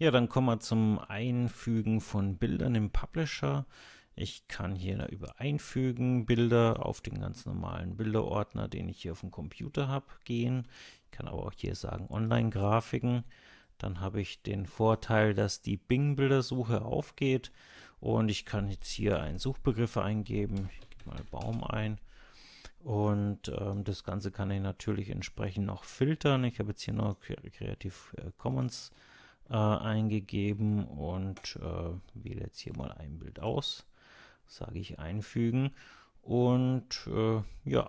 Ja, dann kommen wir zum Einfügen von Bildern im Publisher. Ich kann hier über Einfügen Bilder auf den ganz normalen Bilderordner, den ich hier auf dem Computer habe, gehen. Ich kann aber auch hier sagen Online-Grafiken. Dann habe ich den Vorteil, dass die Bing-Bildersuche aufgeht und ich kann jetzt hier einen Suchbegriff eingeben. Ich gebe mal Baum ein und ähm, das Ganze kann ich natürlich entsprechend noch filtern. Ich habe jetzt hier noch Creative äh, Commons äh, eingegeben und äh, wähle jetzt hier mal ein Bild aus, sage ich einfügen. Und äh, ja,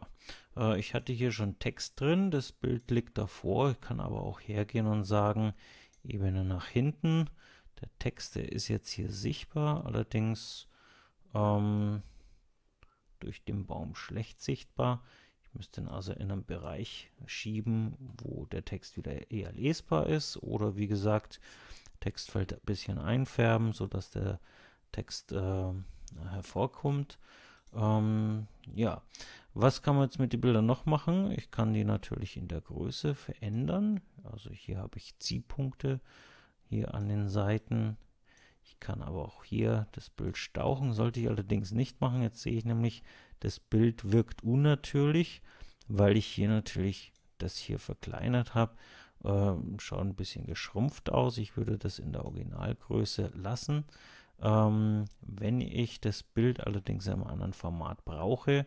äh, ich hatte hier schon Text drin, das Bild liegt davor. Ich kann aber auch hergehen und sagen, Ebene nach hinten. Der Text, der ist jetzt hier sichtbar, allerdings ähm, durch den Baum schlecht sichtbar. Müsst ihn also in einen Bereich schieben, wo der Text wieder eher lesbar ist oder wie gesagt, Textfeld ein bisschen einfärben, sodass der Text äh, hervorkommt. Ähm, ja, was kann man jetzt mit den Bildern noch machen? Ich kann die natürlich in der Größe verändern. Also hier habe ich Ziehpunkte hier an den Seiten. Ich kann aber auch hier das Bild stauchen, sollte ich allerdings nicht machen. Jetzt sehe ich nämlich, das Bild wirkt unnatürlich, weil ich hier natürlich das hier verkleinert habe. Ähm, schaut ein bisschen geschrumpft aus. Ich würde das in der Originalgröße lassen. Ähm, wenn ich das Bild allerdings im anderen Format brauche,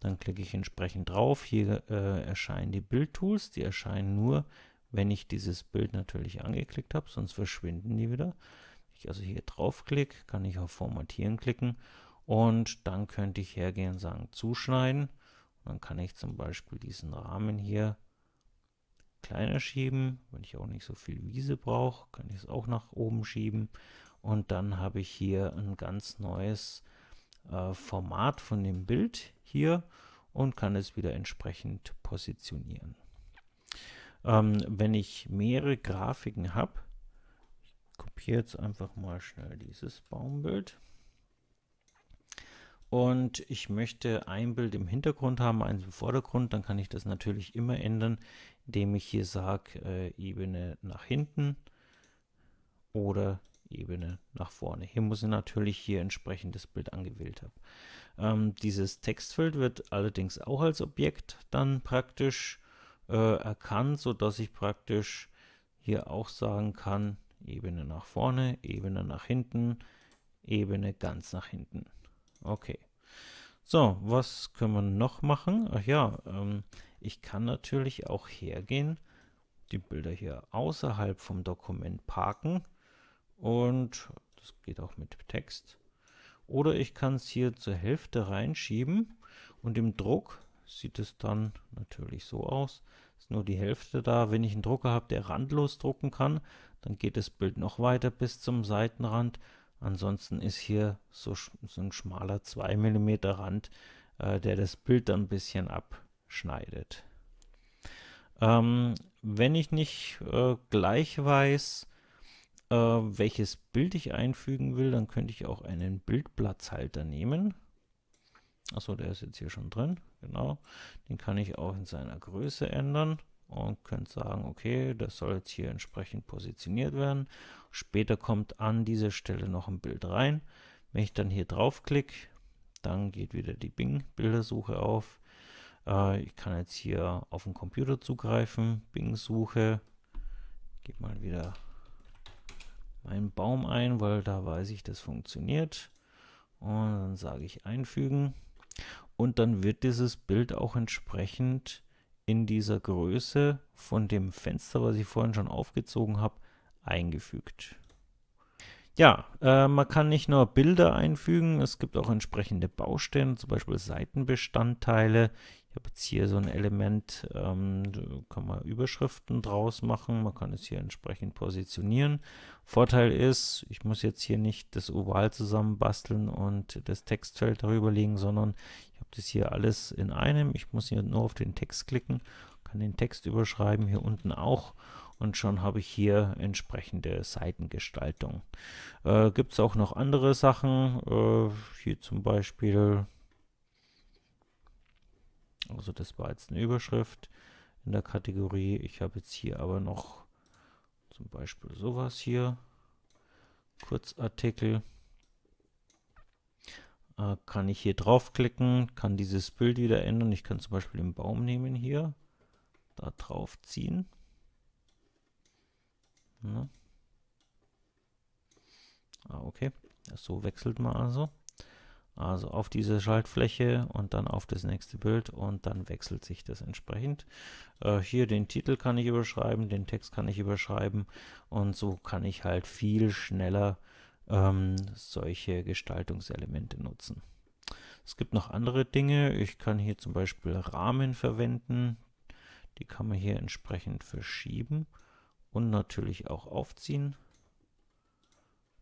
dann klicke ich entsprechend drauf. Hier äh, erscheinen die Bildtools. Die erscheinen nur, wenn ich dieses Bild natürlich angeklickt habe, sonst verschwinden die wieder. Wenn ich also hier draufklicke, kann ich auf Formatieren klicken und dann könnte ich hergehen und sagen, zuschneiden. Und dann kann ich zum Beispiel diesen Rahmen hier kleiner schieben. Wenn ich auch nicht so viel Wiese brauche, kann ich es auch nach oben schieben. Und dann habe ich hier ein ganz neues äh, Format von dem Bild hier und kann es wieder entsprechend positionieren. Ähm, wenn ich mehrere Grafiken habe, ich kopiere jetzt einfach mal schnell dieses Baumbild und ich möchte ein Bild im Hintergrund haben, eins im Vordergrund, dann kann ich das natürlich immer ändern, indem ich hier sage, äh, Ebene nach hinten oder Ebene nach vorne. Hier muss ich natürlich hier entsprechend das Bild angewählt haben. Ähm, dieses Textfeld wird allerdings auch als Objekt dann praktisch äh, erkannt, sodass ich praktisch hier auch sagen kann, Ebene nach vorne, Ebene nach hinten, Ebene ganz nach hinten. Okay. So, was können wir noch machen? Ach ja, ähm, ich kann natürlich auch hergehen, die Bilder hier außerhalb vom Dokument parken und das geht auch mit Text. Oder ich kann es hier zur Hälfte reinschieben und im Druck sieht es dann natürlich so aus. Ist nur die Hälfte da. Wenn ich einen Drucker habe, der randlos drucken kann, dann geht das Bild noch weiter bis zum Seitenrand Ansonsten ist hier so, so ein schmaler 2 mm Rand, äh, der das Bild dann ein bisschen abschneidet. Ähm, wenn ich nicht äh, gleich weiß, äh, welches Bild ich einfügen will, dann könnte ich auch einen Bildplatzhalter nehmen. Achso, der ist jetzt hier schon drin, genau. Den kann ich auch in seiner Größe ändern und könnt sagen, okay, das soll jetzt hier entsprechend positioniert werden. Später kommt an dieser Stelle noch ein Bild rein. Wenn ich dann hier draufklicke, dann geht wieder die Bing-Bildersuche auf. Äh, ich kann jetzt hier auf den Computer zugreifen, Bing-Suche. Gebe mal wieder meinen Baum ein, weil da weiß ich, das funktioniert. Und dann sage ich einfügen. Und dann wird dieses Bild auch entsprechend in dieser Größe von dem Fenster, was ich vorhin schon aufgezogen habe, eingefügt. Ja, äh, man kann nicht nur Bilder einfügen, es gibt auch entsprechende Baustellen, zum Beispiel Seitenbestandteile. Ich habe jetzt hier so ein Element, ähm, da kann man Überschriften draus machen, man kann es hier entsprechend positionieren. Vorteil ist, ich muss jetzt hier nicht das Oval zusammenbasteln und das Textfeld darüber legen, sondern gibt es hier alles in einem. Ich muss hier nur auf den Text klicken, kann den Text überschreiben, hier unten auch. Und schon habe ich hier entsprechende Seitengestaltung. Äh, gibt es auch noch andere Sachen, äh, hier zum Beispiel, also das war jetzt eine Überschrift in der Kategorie. Ich habe jetzt hier aber noch zum Beispiel sowas hier, Kurzartikel äh, kann ich hier draufklicken, kann dieses Bild wieder ändern. Ich kann zum Beispiel den Baum nehmen hier, da drauf ziehen. Ja. Ah, okay. So wechselt man also. Also auf diese Schaltfläche und dann auf das nächste Bild und dann wechselt sich das entsprechend. Äh, hier den Titel kann ich überschreiben, den Text kann ich überschreiben und so kann ich halt viel schneller ähm, solche Gestaltungselemente nutzen. Es gibt noch andere Dinge. Ich kann hier zum Beispiel Rahmen verwenden. Die kann man hier entsprechend verschieben und natürlich auch aufziehen.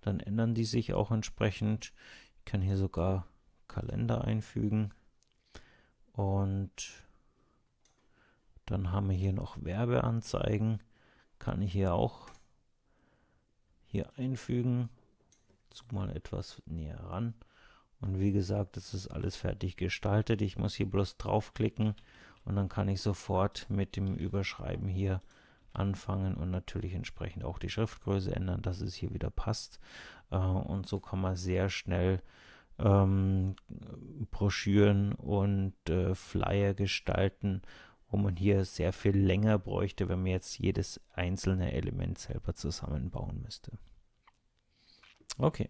Dann ändern die sich auch entsprechend. Ich kann hier sogar Kalender einfügen. Und dann haben wir hier noch Werbeanzeigen. Kann ich hier auch hier einfügen Zoom mal etwas näher ran. Und wie gesagt, das ist alles fertig gestaltet. Ich muss hier bloß draufklicken und dann kann ich sofort mit dem Überschreiben hier anfangen und natürlich entsprechend auch die Schriftgröße ändern, dass es hier wieder passt. Äh, und so kann man sehr schnell ähm, Broschüren und äh, Flyer gestalten, wo man hier sehr viel länger bräuchte, wenn man jetzt jedes einzelne Element selber zusammenbauen müsste. Okay.